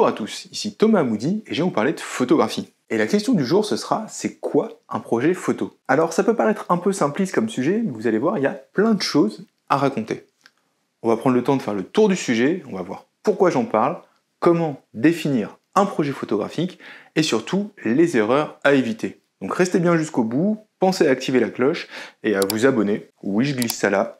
Bonjour à tous, ici Thomas Moody et je vais vous parler de photographie. Et la question du jour, ce sera c'est quoi un projet photo Alors ça peut paraître un peu simpliste comme sujet, mais vous allez voir, il y a plein de choses à raconter. On va prendre le temps de faire le tour du sujet, on va voir pourquoi j'en parle, comment définir un projet photographique et surtout les erreurs à éviter. Donc restez bien jusqu'au bout, pensez à activer la cloche et à vous abonner. Oui, je glisse ça là.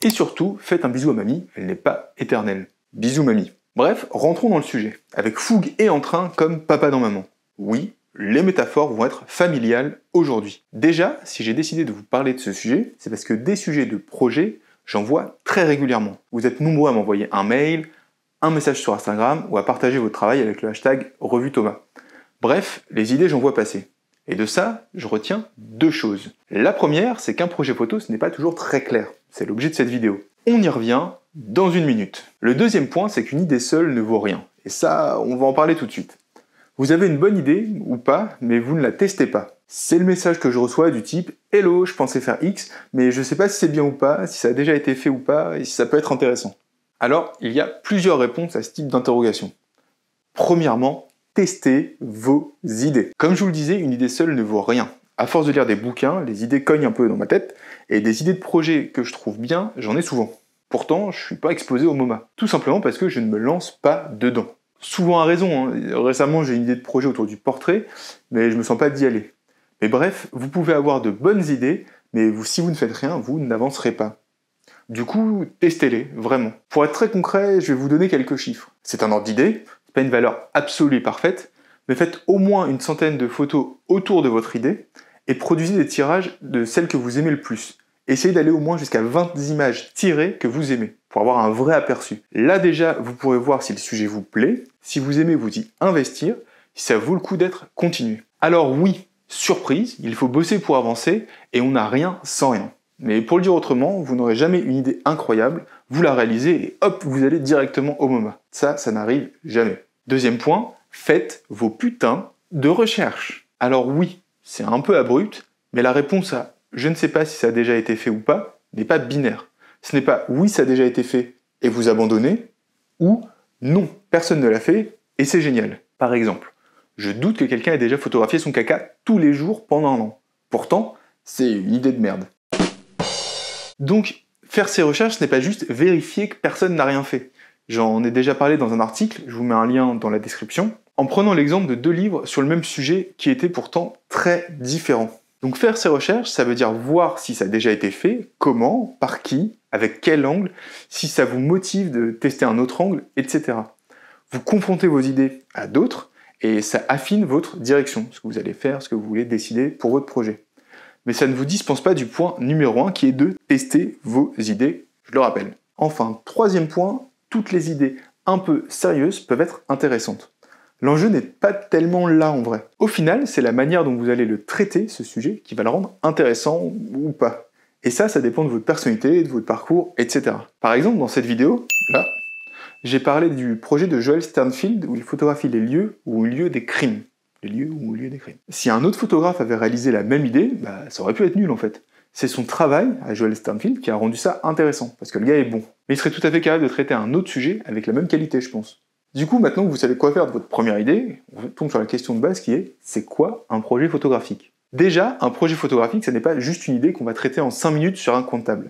Et surtout, faites un bisou à mamie, elle n'est pas éternelle. Bisous mamie. Bref, rentrons dans le sujet, avec fougue et entrain comme papa dans maman. Oui, les métaphores vont être familiales aujourd'hui. Déjà, si j'ai décidé de vous parler de ce sujet, c'est parce que des sujets de projet, j'en vois très régulièrement. Vous êtes nombreux à m'envoyer un mail, un message sur Instagram ou à partager votre travail avec le hashtag Revue Thomas. Bref, les idées j'en vois passer. Et de ça, je retiens deux choses. La première, c'est qu'un projet photo, ce n'est pas toujours très clair. C'est l'objet de cette vidéo. On y revient, dans une minute. Le deuxième point, c'est qu'une idée seule ne vaut rien. Et ça, on va en parler tout de suite. Vous avez une bonne idée ou pas, mais vous ne la testez pas. C'est le message que je reçois du type Hello, je pensais faire X, mais je ne sais pas si c'est bien ou pas, si ça a déjà été fait ou pas, et si ça peut être intéressant. Alors, il y a plusieurs réponses à ce type d'interrogation. Premièrement, testez vos idées. Comme je vous le disais, une idée seule ne vaut rien. À force de lire des bouquins, les idées cognent un peu dans ma tête, et des idées de projets que je trouve bien, j'en ai souvent. Pourtant, je suis pas exposé au MoMA. Tout simplement parce que je ne me lance pas dedans. Souvent à raison. Hein. Récemment, j'ai une idée de projet autour du portrait, mais je me sens pas d'y aller. Mais bref, vous pouvez avoir de bonnes idées, mais vous, si vous ne faites rien, vous n'avancerez pas. Du coup, testez-les, vraiment. Pour être très concret, je vais vous donner quelques chiffres. C'est un ordre d'idée, c'est pas une valeur absolue et parfaite, mais faites au moins une centaine de photos autour de votre idée et produisez des tirages de celles que vous aimez le plus essayez d'aller au moins jusqu'à 20 images tirées que vous aimez pour avoir un vrai aperçu. Là déjà, vous pourrez voir si le sujet vous plaît, si vous aimez vous y investir, si ça vaut le coup d'être continu. Alors oui, surprise, il faut bosser pour avancer et on n'a rien sans rien. Mais pour le dire autrement, vous n'aurez jamais une idée incroyable, vous la réalisez et hop, vous allez directement au moment. Ça, ça n'arrive jamais. Deuxième point, faites vos putains de recherches. Alors oui, c'est un peu abrupt, mais la réponse à je ne sais pas si ça a déjà été fait ou pas n'est pas binaire. Ce n'est pas oui, ça a déjà été fait et vous abandonnez, ou non, personne ne l'a fait et c'est génial. Par exemple, je doute que quelqu'un ait déjà photographié son caca tous les jours pendant un an. Pourtant, c'est une idée de merde. Donc, faire ces recherches, ce n'est pas juste vérifier que personne n'a rien fait. J'en ai déjà parlé dans un article, je vous mets un lien dans la description, en prenant l'exemple de deux livres sur le même sujet qui étaient pourtant très différents. Donc faire ces recherches, ça veut dire voir si ça a déjà été fait, comment, par qui, avec quel angle, si ça vous motive de tester un autre angle, etc. Vous confrontez vos idées à d'autres et ça affine votre direction, ce que vous allez faire, ce que vous voulez décider pour votre projet. Mais ça ne vous dispense pas du point numéro un, qui est de tester vos idées, je le rappelle. Enfin, troisième point, toutes les idées un peu sérieuses peuvent être intéressantes. L'enjeu n'est pas tellement là en vrai. Au final, c'est la manière dont vous allez le traiter, ce sujet, qui va le rendre intéressant ou pas. Et ça, ça dépend de votre personnalité, de votre parcours, etc. Par exemple, dans cette vidéo, là, j'ai parlé du projet de Joel Sternfield où il photographie les lieux ou au des crimes. Les lieux ou lieu des crimes. Si un autre photographe avait réalisé la même idée, bah, ça aurait pu être nul en fait. C'est son travail à Joel Sternfield qui a rendu ça intéressant, parce que le gars est bon. Mais il serait tout à fait capable de traiter un autre sujet avec la même qualité, je pense. Du coup, maintenant que vous savez quoi faire de votre première idée, on tombe sur la question de base qui est c'est quoi un projet photographique Déjà, un projet photographique, ce n'est pas juste une idée qu'on va traiter en 5 minutes sur un comptable.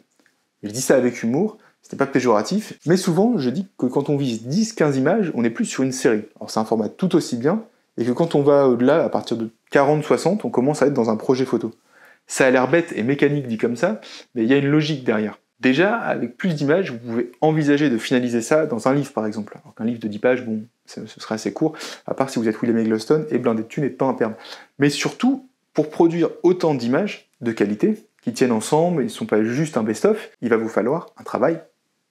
Je dis ça avec humour, ce n'est pas péjoratif, mais souvent je dis que quand on vise 10-15 images, on est plus sur une série. Alors c'est un format tout aussi bien, et que quand on va au-delà, à partir de 40-60, on commence à être dans un projet photo. Ça a l'air bête et mécanique dit comme ça, mais il y a une logique derrière. Déjà, avec plus d'images, vous pouvez envisager de finaliser ça dans un livre, par exemple. Un livre de 10 pages, bon, ce serait assez court, à part si vous êtes William Eggleston et blindé de thunes et pas un Mais surtout, pour produire autant d'images de qualité, qui tiennent ensemble et ne sont pas juste un best-of, il va vous falloir un travail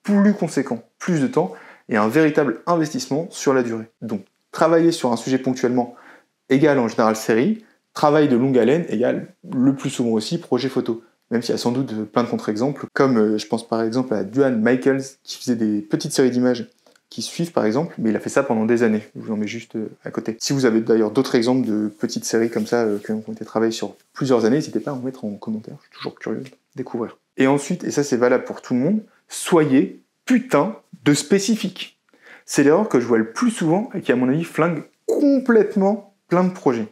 plus conséquent, plus de temps et un véritable investissement sur la durée. Donc, travailler sur un sujet ponctuellement égale en général série, travail de longue haleine égale le plus souvent aussi projet photo même s'il y a sans doute euh, plein de contre-exemples, comme euh, je pense par exemple à Duane Michaels, qui faisait des petites séries d'images qui suivent par exemple, mais il a fait ça pendant des années. Je vous en mets juste euh, à côté. Si vous avez d'ailleurs d'autres exemples de petites séries comme ça qui ont été travaillées sur plusieurs années, n'hésitez pas à en mettre en commentaire, je suis toujours curieux de découvrir. Et ensuite, et ça c'est valable pour tout le monde, soyez putain de spécifique. C'est l'erreur que je vois le plus souvent et qui à mon avis flingue complètement plein de projets.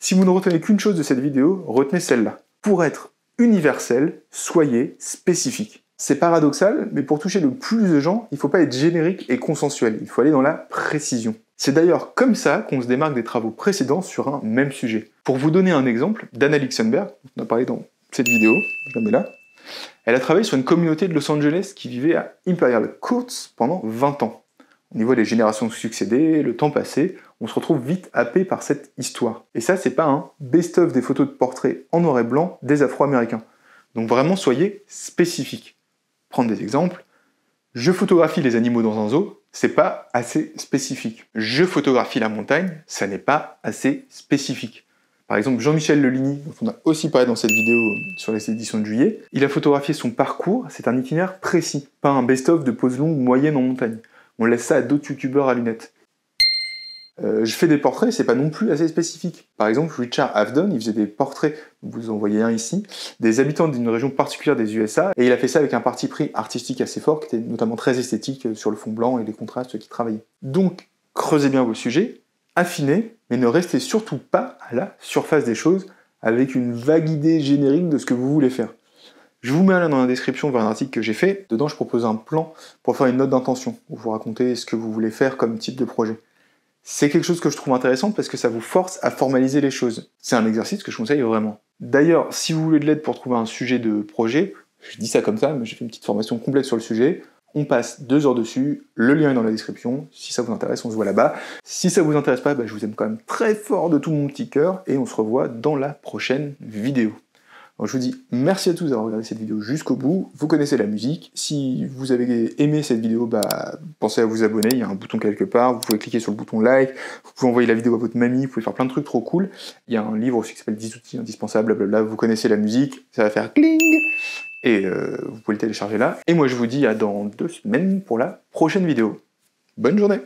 Si vous ne retenez qu'une chose de cette vidéo, retenez celle-là. Pour être universel, soyez spécifique. C'est paradoxal, mais pour toucher le plus de gens, il ne faut pas être générique et consensuel, il faut aller dans la précision. C'est d'ailleurs comme ça qu'on se démarque des travaux précédents sur un même sujet. Pour vous donner un exemple, Dana Lixenberg, on a parlé dans cette vidéo, là, elle a travaillé sur une communauté de Los Angeles qui vivait à Imperial Courts pendant 20 ans. On y voit les générations succéder, le temps passé, on se retrouve vite happé par cette histoire. Et ça, c'est pas un best-of des photos de portraits en noir et blanc des Afro-Américains. Donc vraiment, soyez spécifique. Prendre des exemples. Je photographie les animaux dans un zoo, c'est pas assez spécifique. Je photographie la montagne, ça n'est pas assez spécifique. Par exemple, Jean-Michel Leligny, dont on a aussi parlé dans cette vidéo sur les éditions de juillet, il a photographié son parcours, c'est un itinéraire précis, pas un best-of de poses longues moyenne en montagne. On laisse ça à d'autres youtubeurs à lunettes. Euh, je fais des portraits, c'est pas non plus assez spécifique. Par exemple, Richard Avedon, il faisait des portraits, vous en voyez un ici, des habitants d'une région particulière des USA, et il a fait ça avec un parti pris artistique assez fort, qui était notamment très esthétique euh, sur le fond blanc et les contrastes qu'il travaillait. Donc, creusez bien vos sujets, affinez, mais ne restez surtout pas à la surface des choses avec une vague idée générique de ce que vous voulez faire. Je vous mets un lien dans la description vers un article que j'ai fait. Dedans, je propose un plan pour faire une note d'intention, où vous racontez ce que vous voulez faire comme type de projet. C'est quelque chose que je trouve intéressant parce que ça vous force à formaliser les choses. C'est un exercice que je conseille vraiment. D'ailleurs, si vous voulez de l'aide pour trouver un sujet de projet, je dis ça comme ça, mais j'ai fait une petite formation complète sur le sujet. On passe deux heures dessus, le lien est dans la description. Si ça vous intéresse, on se voit là-bas. Si ça vous intéresse pas, bah, je vous aime quand même très fort de tout mon petit cœur et on se revoit dans la prochaine vidéo je vous dis merci à tous d'avoir regardé cette vidéo jusqu'au bout. Vous connaissez la musique. Si vous avez aimé cette vidéo, bah, pensez à vous abonner. Il y a un bouton quelque part. Vous pouvez cliquer sur le bouton like. Vous pouvez envoyer la vidéo à votre mamie. Vous pouvez faire plein de trucs trop cool. Il y a un livre aussi qui s'appelle 10 outils indispensables. Blablabla. Vous connaissez la musique. Ça va faire cling. Et euh, vous pouvez le télécharger là. Et moi, je vous dis à dans deux semaines pour la prochaine vidéo. Bonne journée